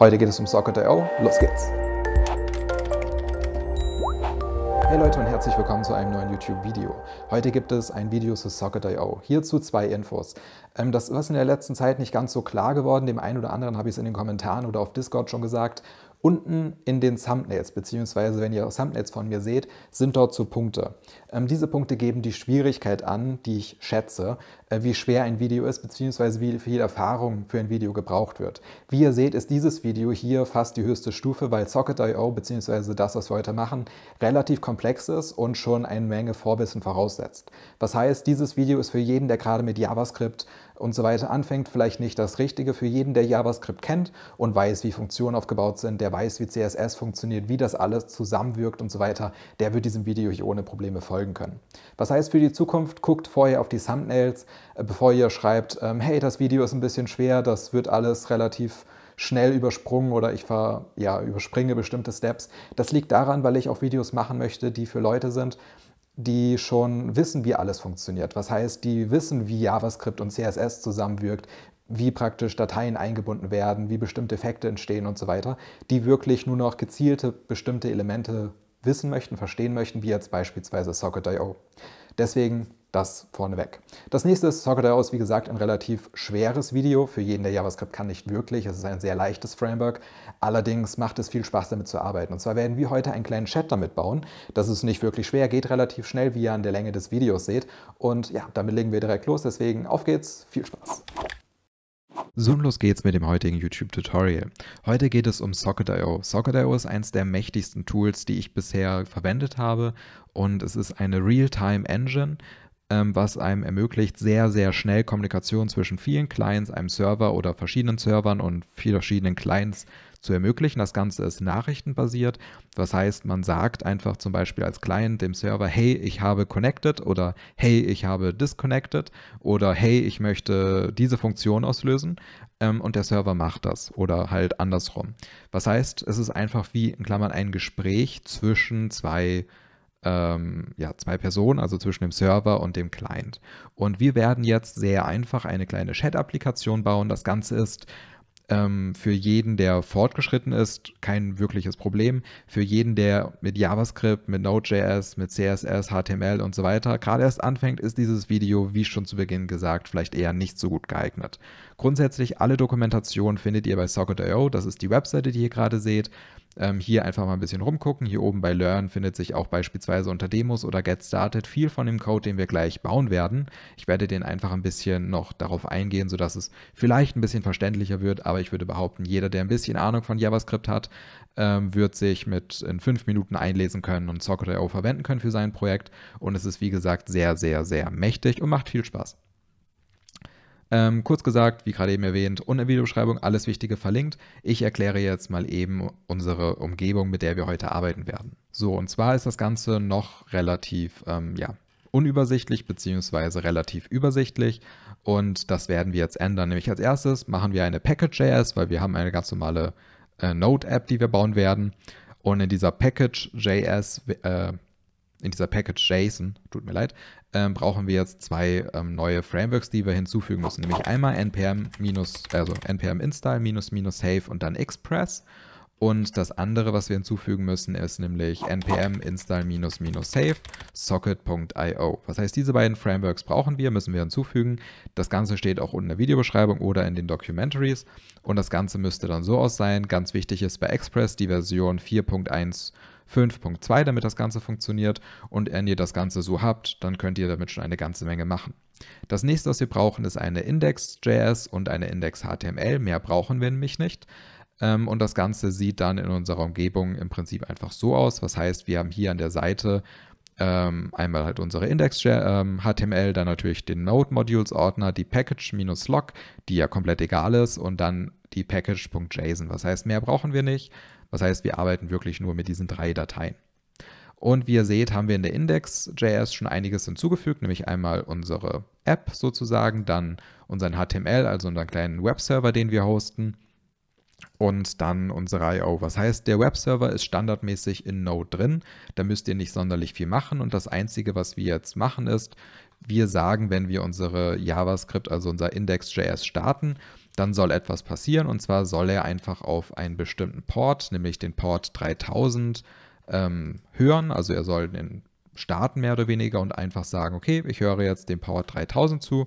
Heute geht es um Soccer.io. Los geht's! Hey Leute und herzlich willkommen zu einem neuen YouTube-Video. Heute gibt es ein Video zu Soccer.io. Hierzu zwei Infos. Ähm, das ist in der letzten Zeit nicht ganz so klar geworden. Dem einen oder anderen habe ich es in den Kommentaren oder auf Discord schon gesagt. Unten in den Thumbnails, beziehungsweise wenn ihr auch Thumbnails von mir seht, sind dort so Punkte. Ähm, diese Punkte geben die Schwierigkeit an, die ich schätze, äh, wie schwer ein Video ist, beziehungsweise wie viel Erfahrung für ein Video gebraucht wird. Wie ihr seht, ist dieses Video hier fast die höchste Stufe, weil Socket.io, beziehungsweise das, was wir heute machen, relativ komplex ist und schon eine Menge Vorwissen voraussetzt. Was heißt, dieses Video ist für jeden, der gerade mit JavaScript und so weiter anfängt, vielleicht nicht das Richtige für jeden, der JavaScript kennt und weiß, wie Funktionen aufgebaut sind, der weiß, wie CSS funktioniert, wie das alles zusammenwirkt und so weiter, der wird diesem Video hier ohne Probleme folgen können. Was heißt für die Zukunft, guckt vorher auf die Thumbnails, äh, bevor ihr schreibt, ähm, hey, das Video ist ein bisschen schwer, das wird alles relativ schnell übersprungen oder ich ver, ja, überspringe bestimmte Steps. Das liegt daran, weil ich auch Videos machen möchte, die für Leute sind, die schon wissen, wie alles funktioniert. Was heißt, die wissen, wie JavaScript und CSS zusammenwirkt, wie praktisch Dateien eingebunden werden, wie bestimmte Effekte entstehen und so weiter, die wirklich nur noch gezielte bestimmte Elemente wissen möchten, verstehen möchten, wie jetzt beispielsweise Socket.io. Deswegen das vorneweg. Das nächste ist Socket.io, ist wie gesagt ein relativ schweres Video für jeden, der JavaScript kann, nicht wirklich. Es ist ein sehr leichtes Framework. Allerdings macht es viel Spaß, damit zu arbeiten. Und zwar werden wir heute einen kleinen Chat damit bauen. Das ist nicht wirklich schwer, geht relativ schnell, wie ihr an der Länge des Videos seht. Und ja, damit legen wir direkt los. Deswegen auf geht's, viel Spaß. So, und los geht's mit dem heutigen YouTube-Tutorial. Heute geht es um Socket.io. Socket.io ist eines der mächtigsten Tools, die ich bisher verwendet habe und es ist eine Real-Time-Engine, ähm, was einem ermöglicht, sehr, sehr schnell Kommunikation zwischen vielen Clients, einem Server oder verschiedenen Servern und verschiedenen Clients zu ermöglichen. Das Ganze ist nachrichtenbasiert. Das heißt, man sagt einfach zum Beispiel als Client dem Server, hey, ich habe connected oder hey, ich habe disconnected oder hey, ich möchte diese Funktion auslösen ähm, und der Server macht das oder halt andersrum. Was heißt, es ist einfach wie in Klammern ein Gespräch zwischen zwei äh, ähm, ja, zwei Personen, also zwischen dem Server und dem Client. Und wir werden jetzt sehr einfach eine kleine Chat-Applikation bauen. Das Ganze ist ähm, für jeden, der fortgeschritten ist, kein wirkliches Problem. Für jeden, der mit JavaScript, mit Node.js, mit CSS, HTML und so weiter gerade erst anfängt, ist dieses Video, wie schon zu Beginn gesagt, vielleicht eher nicht so gut geeignet. Grundsätzlich alle Dokumentation findet ihr bei Socket.io. Das ist die Webseite, die ihr gerade seht. Ähm, hier einfach mal ein bisschen rumgucken. Hier oben bei Learn findet sich auch beispielsweise unter Demos oder Get Started viel von dem Code, den wir gleich bauen werden. Ich werde den einfach ein bisschen noch darauf eingehen, sodass es vielleicht ein bisschen verständlicher wird, aber ich würde behaupten, jeder, der ein bisschen Ahnung von JavaScript hat, ähm, wird sich mit in fünf Minuten einlesen können und Socket.io verwenden können für sein Projekt. Und es ist, wie gesagt, sehr, sehr, sehr mächtig und macht viel Spaß. Ähm, kurz gesagt, wie gerade eben erwähnt, unten in der Videobeschreibung alles Wichtige verlinkt. Ich erkläre jetzt mal eben unsere Umgebung, mit der wir heute arbeiten werden. So, und zwar ist das Ganze noch relativ, ähm, ja, unübersichtlich beziehungsweise relativ übersichtlich und das werden wir jetzt ändern. Nämlich als erstes machen wir eine Package.js, weil wir haben eine ganz normale äh, Node-App, die wir bauen werden. Und in dieser Package.js, äh, in dieser Package.json, tut mir leid, ähm, brauchen wir jetzt zwei ähm, neue Frameworks, die wir hinzufügen müssen. Nämlich einmal npm minus, also npm install minus minus save und dann express. Und das andere, was wir hinzufügen müssen, ist nämlich npm install minus minus save socket.io. Was heißt, diese beiden Frameworks brauchen wir, müssen wir hinzufügen. Das Ganze steht auch unten in der Videobeschreibung oder in den Documentaries. Und das Ganze müsste dann so aus sein. Ganz wichtig ist bei Express die Version 4.1 5.2, damit das Ganze funktioniert. Und wenn ihr das Ganze so habt, dann könnt ihr damit schon eine ganze Menge machen. Das nächste, was wir brauchen, ist eine Index.js und eine Index.html. Mehr brauchen wir nämlich nicht. Ähm, und das Ganze sieht dann in unserer Umgebung im Prinzip einfach so aus. Was heißt, wir haben hier an der Seite ähm, einmal halt unsere Index.html, ähm, dann natürlich den Node-Modules-Ordner, die Package-Log, die ja komplett egal ist, und dann die Package.json. Was heißt, mehr brauchen wir nicht. Was heißt, wir arbeiten wirklich nur mit diesen drei Dateien. Und wie ihr seht, haben wir in der Index.js schon einiges hinzugefügt, nämlich einmal unsere App sozusagen, dann unseren HTML, also unseren kleinen Webserver, den wir hosten, und dann unsere I.O. Was heißt, der Webserver ist standardmäßig in Node drin. Da müsst ihr nicht sonderlich viel machen. Und das Einzige, was wir jetzt machen, ist, wir sagen, wenn wir unsere JavaScript, also unser Index.js starten, dann soll etwas passieren. Und zwar soll er einfach auf einen bestimmten Port, nämlich den Port 3000, ähm, hören. Also er soll den starten mehr oder weniger und einfach sagen, okay, ich höre jetzt den Port 3000 zu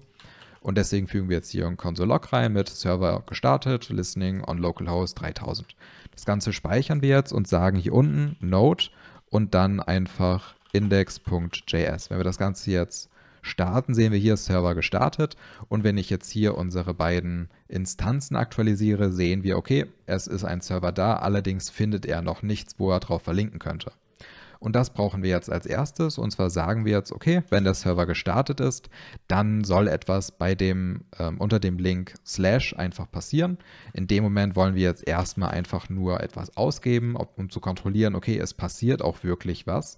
und deswegen fügen wir jetzt hier ein Console-Log rein mit Server gestartet, Listening on localhost 3000. Das Ganze speichern wir jetzt und sagen hier unten Node und dann einfach index.js. Wenn wir das Ganze jetzt starten, sehen wir hier Server gestartet. Und wenn ich jetzt hier unsere beiden Instanzen aktualisiere, sehen wir, okay, es ist ein Server da, allerdings findet er noch nichts, wo er drauf verlinken könnte. Und das brauchen wir jetzt als erstes. Und zwar sagen wir jetzt, okay, wenn der Server gestartet ist, dann soll etwas bei dem, ähm, unter dem Link slash einfach passieren. In dem Moment wollen wir jetzt erstmal einfach nur etwas ausgeben, ob, um zu kontrollieren, okay, es passiert auch wirklich was.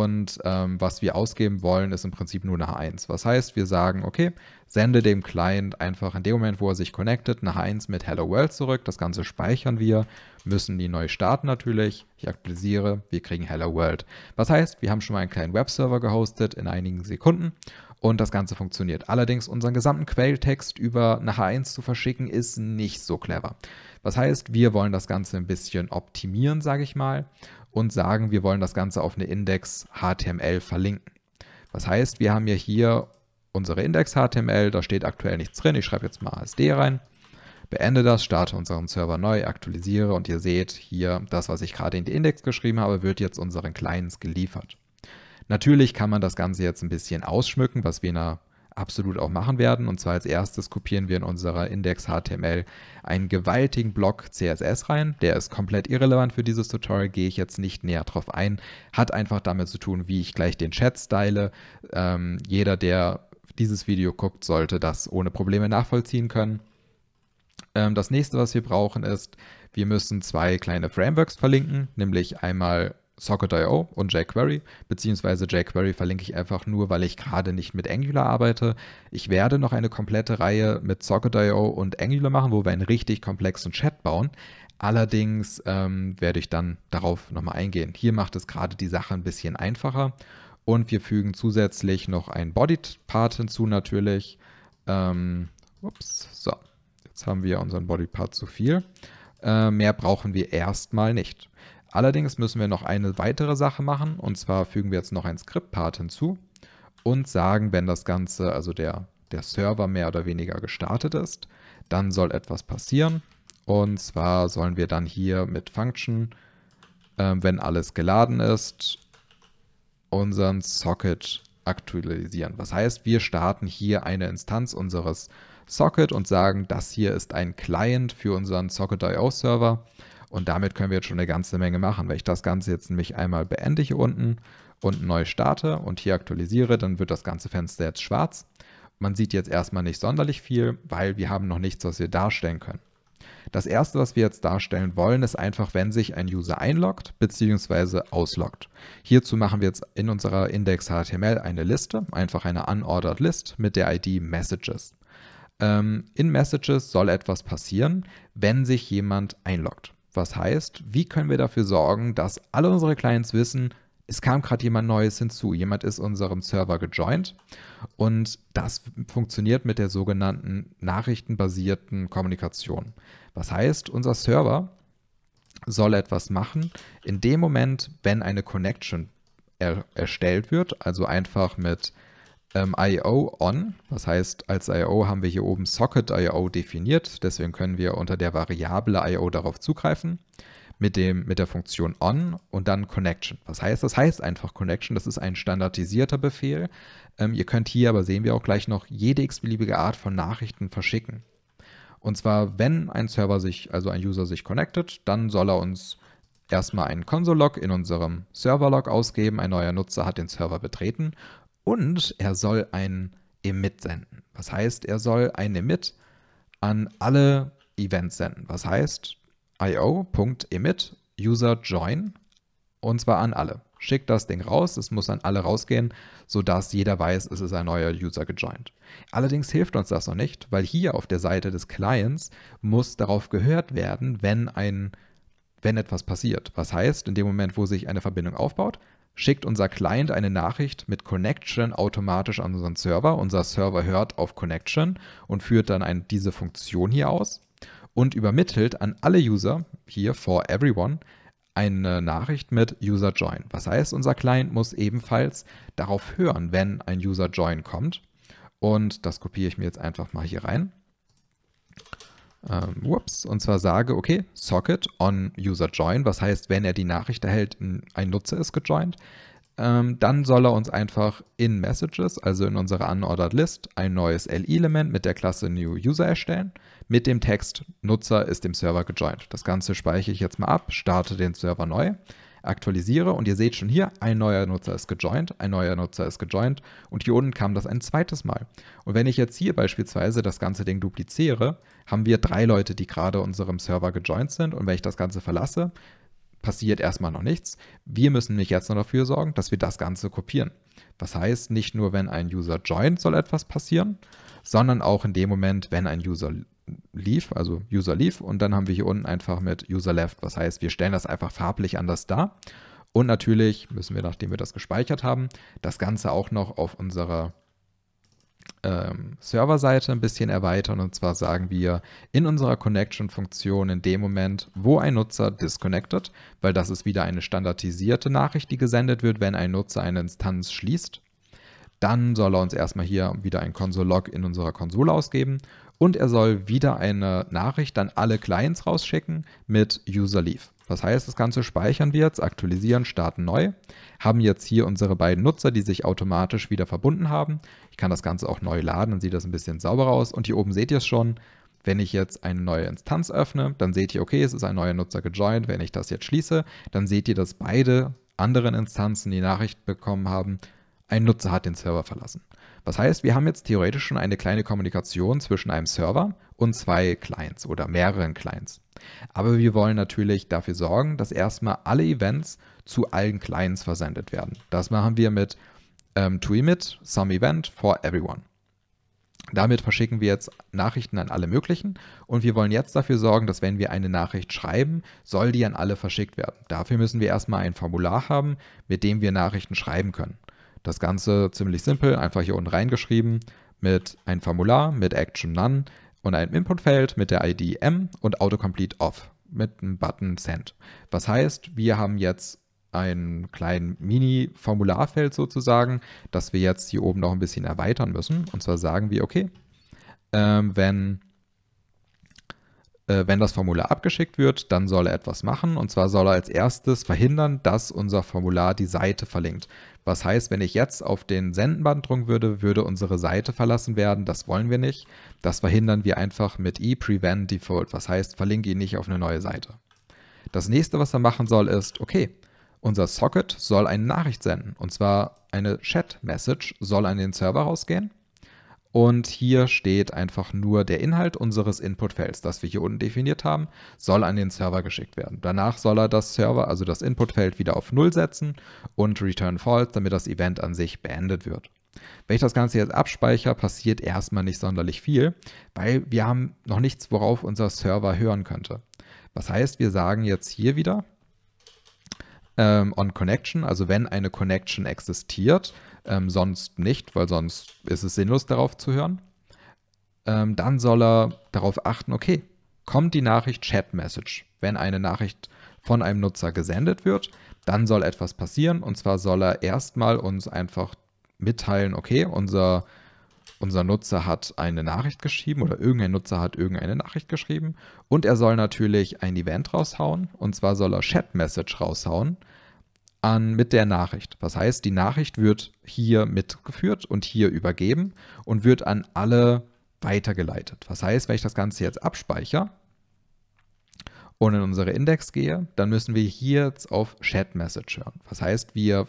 Und ähm, was wir ausgeben wollen, ist im Prinzip nur eine H1. Was heißt, wir sagen, okay, sende dem Client einfach in dem Moment, wo er sich connectet, eine H1 mit Hello World zurück. Das Ganze speichern wir, müssen die neu starten natürlich. Ich aktualisiere, wir kriegen Hello World. Was heißt, wir haben schon mal einen kleinen Webserver gehostet in einigen Sekunden und das Ganze funktioniert. Allerdings unseren gesamten Quelltext über eine H1 zu verschicken, ist nicht so clever. Was heißt, wir wollen das Ganze ein bisschen optimieren, sage ich mal, und sagen, wir wollen das Ganze auf eine Index HTML verlinken. Was heißt, wir haben ja hier unsere Index HTML, da steht aktuell nichts drin, ich schreibe jetzt mal ASD rein, beende das, starte unseren Server neu, aktualisiere und ihr seht hier, das, was ich gerade in die Index geschrieben habe, wird jetzt unseren Clients geliefert. Natürlich kann man das Ganze jetzt ein bisschen ausschmücken, was wir in einer absolut auch machen werden. Und zwar als erstes kopieren wir in unserer Index HTML einen gewaltigen Block CSS rein. Der ist komplett irrelevant für dieses Tutorial, gehe ich jetzt nicht näher drauf ein. Hat einfach damit zu tun, wie ich gleich den Chat style. Ähm, jeder, der dieses Video guckt, sollte das ohne Probleme nachvollziehen können. Ähm, das nächste, was wir brauchen, ist, wir müssen zwei kleine Frameworks verlinken, nämlich einmal Socket.io und jQuery, beziehungsweise jQuery verlinke ich einfach nur, weil ich gerade nicht mit Angular arbeite. Ich werde noch eine komplette Reihe mit Socket.io und Angular machen, wo wir einen richtig komplexen Chat bauen. Allerdings ähm, werde ich dann darauf nochmal eingehen. Hier macht es gerade die Sache ein bisschen einfacher und wir fügen zusätzlich noch einen Body-Part hinzu natürlich. Ähm, ups, so, jetzt haben wir unseren Body-Part zu viel. Äh, mehr brauchen wir erstmal nicht. Allerdings müssen wir noch eine weitere Sache machen und zwar fügen wir jetzt noch ein Skript-Part hinzu und sagen, wenn das Ganze, also der, der Server mehr oder weniger gestartet ist, dann soll etwas passieren. Und zwar sollen wir dann hier mit Function, äh, wenn alles geladen ist, unseren Socket aktualisieren. Was heißt, wir starten hier eine Instanz unseres Socket und sagen, das hier ist ein Client für unseren Socket.io-Server. Und damit können wir jetzt schon eine ganze Menge machen. Wenn ich das Ganze jetzt nämlich einmal beende hier unten und neu starte und hier aktualisiere, dann wird das ganze Fenster jetzt schwarz. Man sieht jetzt erstmal nicht sonderlich viel, weil wir haben noch nichts, was wir darstellen können. Das erste, was wir jetzt darstellen wollen, ist einfach, wenn sich ein User einloggt bzw. ausloggt. Hierzu machen wir jetzt in unserer Index.html eine Liste, einfach eine Unordered List mit der ID Messages. Ähm, in Messages soll etwas passieren, wenn sich jemand einloggt. Was heißt, wie können wir dafür sorgen, dass alle unsere Clients wissen, es kam gerade jemand Neues hinzu. Jemand ist unserem Server gejoint und das funktioniert mit der sogenannten nachrichtenbasierten Kommunikation. Was heißt, unser Server soll etwas machen in dem Moment, wenn eine Connection er erstellt wird, also einfach mit ähm, IO on. Das heißt, als IO haben wir hier oben Socket IO definiert. Deswegen können wir unter der Variable IO darauf zugreifen mit, dem, mit der Funktion on und dann Connection. Was heißt das? Heißt einfach Connection. Das ist ein standardisierter Befehl. Ähm, ihr könnt hier aber sehen wir auch gleich noch jede x-beliebige Art von Nachrichten verschicken. Und zwar, wenn ein Server sich, also ein User sich connectet, dann soll er uns erstmal einen Console-Log in unserem Server-Log ausgeben. Ein neuer Nutzer hat den Server betreten und er soll ein Emit senden. Was heißt, er soll ein Emit an alle Events senden. Was heißt, io.emit user join und zwar an alle. Schickt das Ding raus, es muss an alle rausgehen, sodass jeder weiß, es ist ein neuer User gejoint. Allerdings hilft uns das noch nicht, weil hier auf der Seite des Clients muss darauf gehört werden, wenn ein wenn etwas passiert. Was heißt, in dem Moment, wo sich eine Verbindung aufbaut, schickt unser Client eine Nachricht mit Connection automatisch an unseren Server. Unser Server hört auf Connection und führt dann ein, diese Funktion hier aus und übermittelt an alle User, hier for everyone, eine Nachricht mit User Join. Was heißt, unser Client muss ebenfalls darauf hören, wenn ein User Join kommt. Und das kopiere ich mir jetzt einfach mal hier rein ähm, ups, und zwar sage, okay, Socket on User Join, was heißt, wenn er die Nachricht erhält, ein Nutzer ist gejoint, ähm, dann soll er uns einfach in Messages, also in unserer Unordered List, ein neues LI-Element mit der Klasse New User erstellen, mit dem Text Nutzer ist dem Server gejoint. Das Ganze speichere ich jetzt mal ab, starte den Server neu aktualisiere und ihr seht schon hier, ein neuer Nutzer ist gejoint, ein neuer Nutzer ist gejoint und hier unten kam das ein zweites Mal. Und wenn ich jetzt hier beispielsweise das ganze Ding dupliziere, haben wir drei Leute, die gerade unserem Server gejoint sind und wenn ich das Ganze verlasse, passiert erstmal noch nichts. Wir müssen nämlich jetzt noch dafür sorgen, dass wir das Ganze kopieren. Das heißt, nicht nur wenn ein User joint soll etwas passieren, sondern auch in dem Moment, wenn ein User leave, also user leave und dann haben wir hier unten einfach mit user left. Was heißt, wir stellen das einfach farblich anders dar. Und natürlich müssen wir, nachdem wir das gespeichert haben, das Ganze auch noch auf unserer ähm, Serverseite ein bisschen erweitern. Und zwar sagen wir in unserer Connection-Funktion in dem Moment, wo ein Nutzer disconnected, weil das ist wieder eine standardisierte Nachricht, die gesendet wird, wenn ein Nutzer eine Instanz schließt. Dann soll er uns erstmal hier wieder ein Console-Log in unserer Konsole ausgeben und er soll wieder eine Nachricht an alle Clients rausschicken mit User Leave. Das heißt, das Ganze speichern wir jetzt, aktualisieren, starten neu, haben jetzt hier unsere beiden Nutzer, die sich automatisch wieder verbunden haben. Ich kann das Ganze auch neu laden, dann sieht das ein bisschen sauberer aus. Und hier oben seht ihr es schon, wenn ich jetzt eine neue Instanz öffne, dann seht ihr, okay, es ist ein neuer Nutzer gejoint. Wenn ich das jetzt schließe, dann seht ihr, dass beide anderen Instanzen die Nachricht bekommen haben, ein Nutzer hat den Server verlassen. Das heißt, wir haben jetzt theoretisch schon eine kleine Kommunikation zwischen einem Server und zwei Clients oder mehreren Clients. Aber wir wollen natürlich dafür sorgen, dass erstmal alle Events zu allen Clients versendet werden. Das machen wir mit ähm, ToEmit, Some Event for Everyone. Damit verschicken wir jetzt Nachrichten an alle möglichen und wir wollen jetzt dafür sorgen, dass wenn wir eine Nachricht schreiben, soll die an alle verschickt werden. Dafür müssen wir erstmal ein Formular haben, mit dem wir Nachrichten schreiben können. Das Ganze ziemlich simpel, einfach hier unten reingeschrieben mit einem Formular, mit Action None und einem Inputfeld mit der ID M und Autocomplete Off mit einem Button Send. Was heißt, wir haben jetzt einen kleinen Mini-Formularfeld sozusagen, das wir jetzt hier oben noch ein bisschen erweitern müssen. Und zwar sagen wir, okay, ähm, äh, wenn wenn das Formular abgeschickt wird, dann soll er etwas machen. Und zwar soll er als erstes verhindern, dass unser Formular die Seite verlinkt. Was heißt, wenn ich jetzt auf den Sendenband drücken würde, würde unsere Seite verlassen werden. Das wollen wir nicht. Das verhindern wir einfach mit e default. Was heißt, verlinke ihn nicht auf eine neue Seite. Das nächste, was er machen soll, ist, okay, unser Socket soll eine Nachricht senden. Und zwar eine Chat-Message soll an den Server rausgehen. Und hier steht einfach nur der Inhalt unseres Inputfelds, das wir hier unten definiert haben, soll an den Server geschickt werden. Danach soll er das Server, also das Inputfeld, wieder auf 0 setzen und return false, damit das Event an sich beendet wird. Wenn ich das Ganze jetzt abspeichere, passiert erstmal nicht sonderlich viel, weil wir haben noch nichts, worauf unser Server hören könnte. Was heißt, wir sagen jetzt hier wieder, ähm, on Connection, also wenn eine Connection existiert, ähm, sonst nicht, weil sonst ist es sinnlos darauf zu hören, ähm, dann soll er darauf achten, okay, kommt die Nachricht Chat Message. Wenn eine Nachricht von einem Nutzer gesendet wird, dann soll etwas passieren und zwar soll er erstmal uns einfach mitteilen, okay, unser unser Nutzer hat eine Nachricht geschrieben oder irgendein Nutzer hat irgendeine Nachricht geschrieben und er soll natürlich ein Event raushauen und zwar soll er Chat Message raushauen an, mit der Nachricht. Das heißt, die Nachricht wird hier mitgeführt und hier übergeben und wird an alle weitergeleitet. Das heißt, wenn ich das Ganze jetzt abspeichere und in unsere Index gehe, dann müssen wir hier jetzt auf Chat Message hören. Das heißt, wir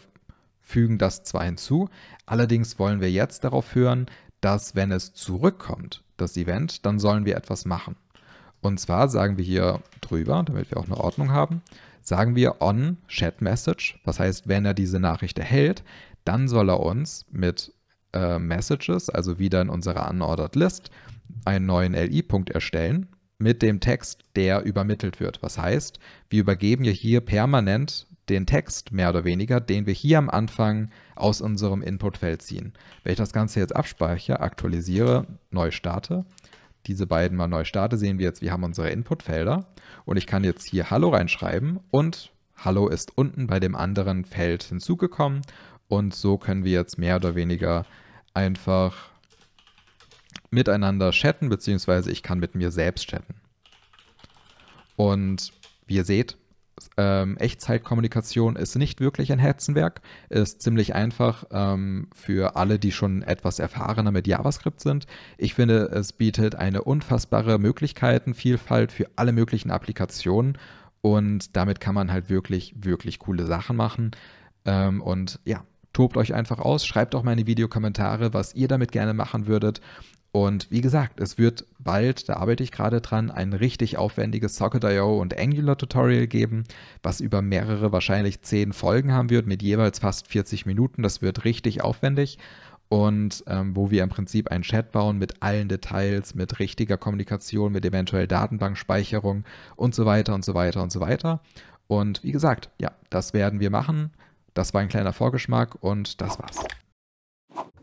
fügen das zwar hinzu, allerdings wollen wir jetzt darauf hören, dass wenn es zurückkommt, das Event, dann sollen wir etwas machen. Und zwar sagen wir hier drüber, damit wir auch eine Ordnung haben, sagen wir on Chat Message. Das heißt, wenn er diese Nachricht erhält, dann soll er uns mit äh, Messages, also wieder in unserer Unordered List, einen neuen LI-Punkt erstellen mit dem Text, der übermittelt wird. Was heißt, wir übergeben ja hier permanent den Text mehr oder weniger, den wir hier am Anfang aus unserem Inputfeld ziehen. Wenn ich das Ganze jetzt abspeichere, aktualisiere, neu starte, diese beiden mal neu starte, sehen wir jetzt, wir haben unsere Inputfelder und ich kann jetzt hier Hallo reinschreiben und Hallo ist unten bei dem anderen Feld hinzugekommen und so können wir jetzt mehr oder weniger einfach miteinander chatten, beziehungsweise ich kann mit mir selbst chatten. Und wie ihr seht, ähm, Echtzeitkommunikation ist nicht wirklich ein Herzenwerk, ist ziemlich einfach ähm, für alle, die schon etwas erfahrener mit JavaScript sind. Ich finde, es bietet eine unfassbare Möglichkeitenvielfalt für alle möglichen Applikationen und damit kann man halt wirklich, wirklich coole Sachen machen. Ähm, und ja, tobt euch einfach aus, schreibt auch meine Videokommentare, was ihr damit gerne machen würdet und wie gesagt, es wird bald, da arbeite ich gerade dran, ein richtig aufwendiges Socket.io und Angular-Tutorial geben, was über mehrere, wahrscheinlich zehn Folgen haben wird, mit jeweils fast 40 Minuten. Das wird richtig aufwendig. Und ähm, wo wir im Prinzip einen Chat bauen mit allen Details, mit richtiger Kommunikation, mit eventuell Datenbankspeicherung und so weiter und so weiter und so weiter. Und wie gesagt, ja, das werden wir machen. Das war ein kleiner Vorgeschmack und das war's.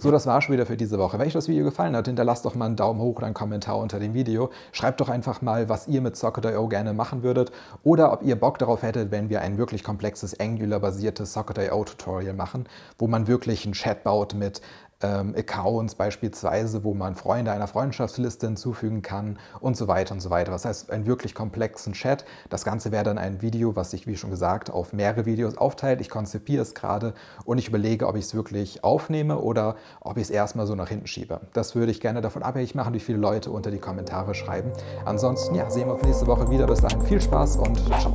So, das war schon wieder für diese Woche. Wenn euch das Video gefallen hat, hinterlasst doch mal einen Daumen hoch oder einen Kommentar unter dem Video. Schreibt doch einfach mal, was ihr mit Socket.io gerne machen würdet oder ob ihr Bock darauf hättet, wenn wir ein wirklich komplexes Angular-basiertes Socket.io-Tutorial machen, wo man wirklich einen Chat baut mit ähm, Accounts beispielsweise, wo man Freunde einer Freundschaftsliste hinzufügen kann und so weiter und so weiter. Das heißt, einen wirklich komplexen Chat. Das Ganze wäre dann ein Video, was sich, wie schon gesagt, auf mehrere Videos aufteilt. Ich konzipiere es gerade und ich überlege, ob ich es wirklich aufnehme oder ob ich es erstmal so nach hinten schiebe. Das würde ich gerne davon abhängig machen, wie viele Leute unter die Kommentare schreiben. Ansonsten, ja, sehen wir uns nächste Woche wieder. Bis dahin viel Spaß und ciao.